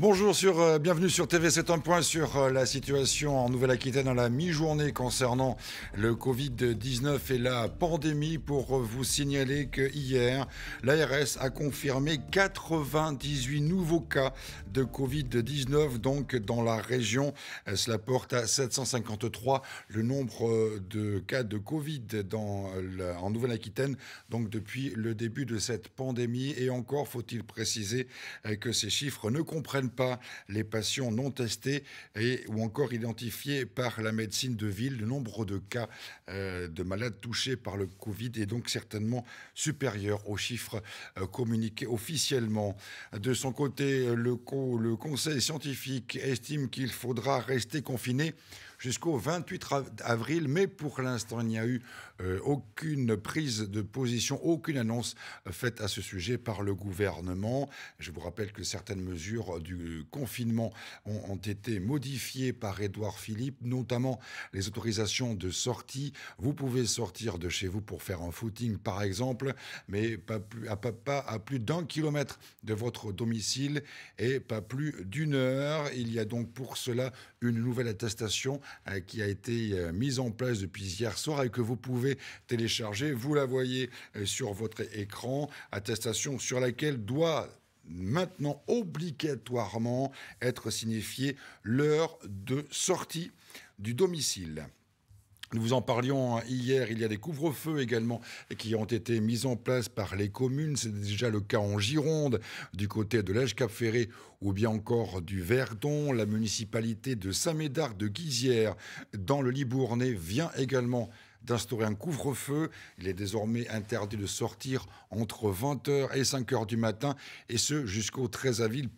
Bonjour, sur, euh, bienvenue sur TV. C'est un point sur euh, la situation en Nouvelle-Aquitaine dans la mi-journée concernant le Covid-19 et la pandémie pour euh, vous signaler que hier, l'ARS a confirmé 98 nouveaux cas de Covid-19 donc dans la région. Cela porte à 753 le nombre de cas de Covid dans en Nouvelle-Aquitaine donc depuis le début de cette pandémie et encore faut-il préciser que ces chiffres ne comprennent pas les patients non testés et, ou encore identifiés par la médecine de ville. Le nombre de cas euh, de malades touchés par le Covid est donc certainement supérieur aux chiffres euh, communiqués officiellement. De son côté, le conseil scientifique estime qu'il faudra rester confiné jusqu'au 28 avril, mais pour l'instant, il n'y a eu euh, aucune prise de position, aucune annonce faite à ce sujet par le gouvernement. Je vous rappelle que certaines mesures du confinement ont, été modifiées par Édouard Philippe, notamment les autorisations de sortie. Vous pouvez sortir de chez vous pour faire un footing, par exemple, mais pas à plus d'un kilomètre de votre domicile et pas plus d'une heure. Il y a donc pour cela une nouvelle attestation euh, qui a été euh, mise en place depuis hier soir et que vous pouvez télécharger. Vous la voyez euh, sur votre écran, attestation sur laquelle doit maintenant obligatoirement être signifiée l'heure de sortie du domicile. Nous vous en parlions hier, il y a des couvre-feux également qui ont été mis en place par les communes. C'est déjà le cas en Gironde, du côté de l'Age Cap Ferré ou bien encore du Verdon. La municipalité de Saint-Médard de Guizière, dans le Libournais, vient également d'instaurer un couvre-feu. Il est désormais interdit de sortir entre 20h et 5h du matin, et ce jusqu'au 13 avril,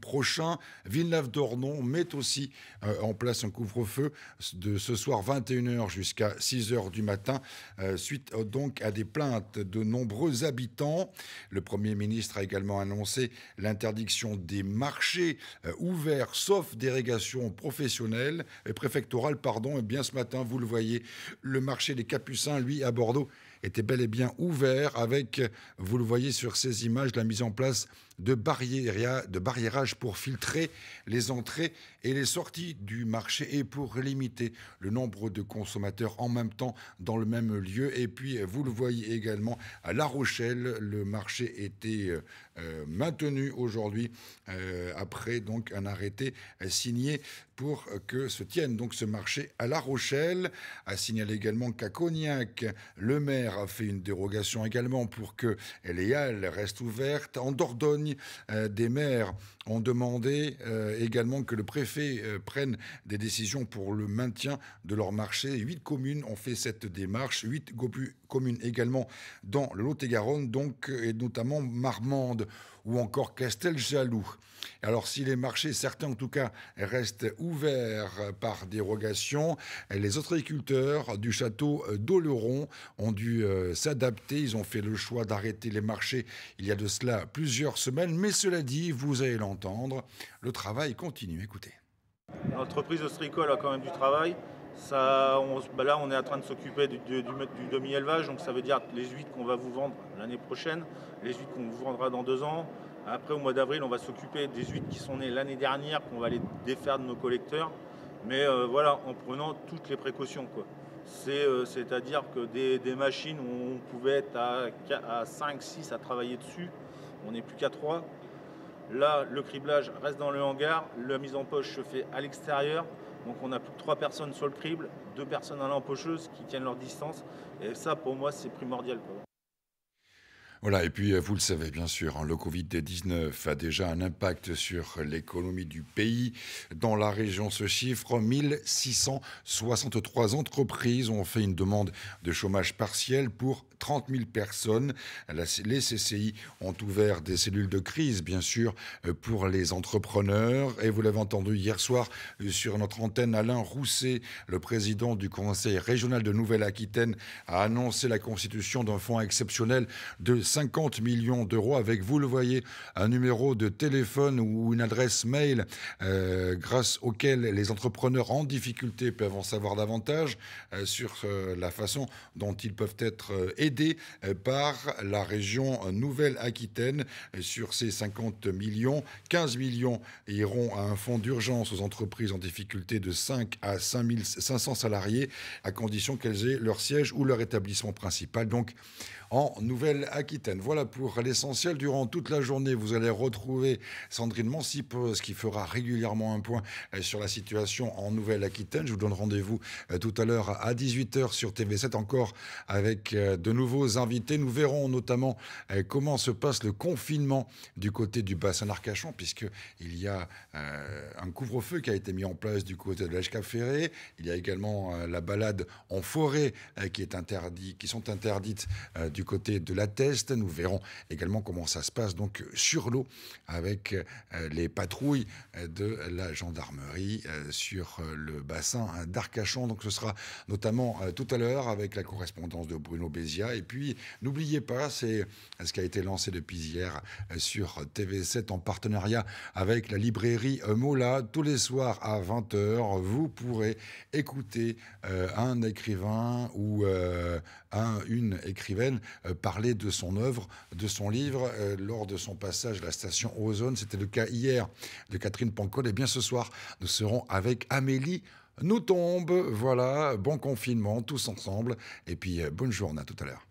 prochain. Villeneuve-d'Ornon met aussi euh, en place un couvre-feu de ce soir 21h jusqu'à 6h du matin, euh, suite euh, donc à des plaintes de nombreux habitants. Le Premier ministre a également annoncé l'interdiction des marchés ouverts, sauf dérégation professionnelle, et préfectorale, pardon. Et eh bien ce matin, vous le voyez, le marché des Capucins, lui, à Bordeaux, était bel et bien ouvert avec, vous le voyez sur ces images, la mise en place de, barrières, de barriérages pour filtrer les entrées et les sorties du marché et pour limiter le nombre de consommateurs en même temps dans le même lieu. Et puis, vous le voyez également à La Rochelle, le marché était euh, euh, maintenu aujourd'hui euh, après donc un arrêté signé pour que se tienne donc ce marché à La Rochelle. A signalé également qu'à Cognac, le maire a fait une dérogation également pour que les halles restent ouvertes. En Dordogne, des maires ont demandé également que le préfet euh, prennent des décisions pour le maintien de leur marché. Huit communes ont fait cette démarche, huit communes également dans le Lot-et-Garonne, donc, et notamment Marmande ou encore Casteljaloux. Alors si les marchés, certains en tout cas, restent ouverts par dérogation, les autres agriculteurs du château euh, d'Oleron ont dû euh, s'adapter. Ils ont fait le choix d'arrêter les marchés il y a de cela plusieurs semaines. Mais cela dit, vous allez l'entendre, le travail continue. Écoutez. L'entreprise Ostricole a quand même du travail. Bah là, on est en train de s'occuper du, demi-élevage, donc ça veut dire les huîtres qu'on va vous vendre l'année prochaine, les huîtres qu'on vous vendra dans deux ans. Après, au mois d'avril, on va s'occuper des huîtres qui sont nées l'année dernière, qu'on va les défaire de nos collecteurs. Mais euh, voilà, en prenant toutes les précautions. C'est, euh, à dire que des, machines où on pouvait être à, à 5, 6 à travailler dessus, on n'est plus qu'à 3. Là, le criblage reste dans le hangar, la mise en poche se fait à l'extérieur. Donc on a plus de personnes sur le crible, deux personnes à l'empocheuse qui tiennent leur distance. Et ça, pour moi, c'est primordial. Voilà, et puis euh, vous le savez bien sûr, hein, le Covid-19 a déjà un impact sur l'économie du pays. Dans la région, ce chiffre, 1663 entreprises ont fait une demande de chômage partiel pour 30 000 personnes. les CCI ont ouvert des cellules de crise, bien sûr, euh, pour les entrepreneurs. Et vous l'avez entendu hier soir euh, sur notre antenne, Alain Rousset, le président du Conseil régional de Nouvelle-Aquitaine, a annoncé la constitution d'un fonds exceptionnel de 50 millions d'euros avec, vous le voyez, un numéro de téléphone ou une adresse mail euh, grâce auquel les entrepreneurs en difficulté peuvent en savoir davantage sur la façon dont ils peuvent être aidés aidé euh, par la région Nouvelle-Aquitaine. Sur ces 50 millions, 15 millions iront à un fonds d'urgence aux entreprises en difficulté de 5 à 5 500 salariés, à condition qu'elles aient leur siège ou leur établissement principal. Donc, en Nouvelle-Aquitaine. Voilà pour l'essentiel. Durant toute la journée, vous allez retrouver Sandrine Mancipose qui fera régulièrement un point euh, sur la situation en Nouvelle-Aquitaine. Je vous donne rendez-vous euh, tout à l'heure à 18h sur TV7 encore avec de nouveaux invités. Nous verrons notamment euh, comment se passe le confinement du côté du bassin d'Arcachon, puisqu'il y a euh, un couvre-feu qui a été mis en place du côté de l'HK Ferré. Il y a également euh, la balade en forêt qui, est interdit, qui sont interdites du côté de la Teste. Nous verrons également comment ça se passe donc sur l'eau avec les patrouilles de la gendarmerie sur le bassin hein, d'Arcachon. Donc ce sera notamment tout à l'heure avec la correspondance de Bruno Béziat et puis, n'oubliez pas, c'est ce qui a été lancé depuis hier euh, sur TV7 en partenariat avec la librairie euh, Mola. Tous les soirs à 20h, vous pourrez écouter euh, un écrivain ou une écrivaine parler de son œuvre, de son livre, lors de son passage à la station Ozone. C'était le cas hier de Catherine Pancol. Et bien ce soir, nous serons avec Amélie nous tombe. Voilà, bon confinement tous ensemble. Et puis, euh, bonne journée, à tout à l'heure.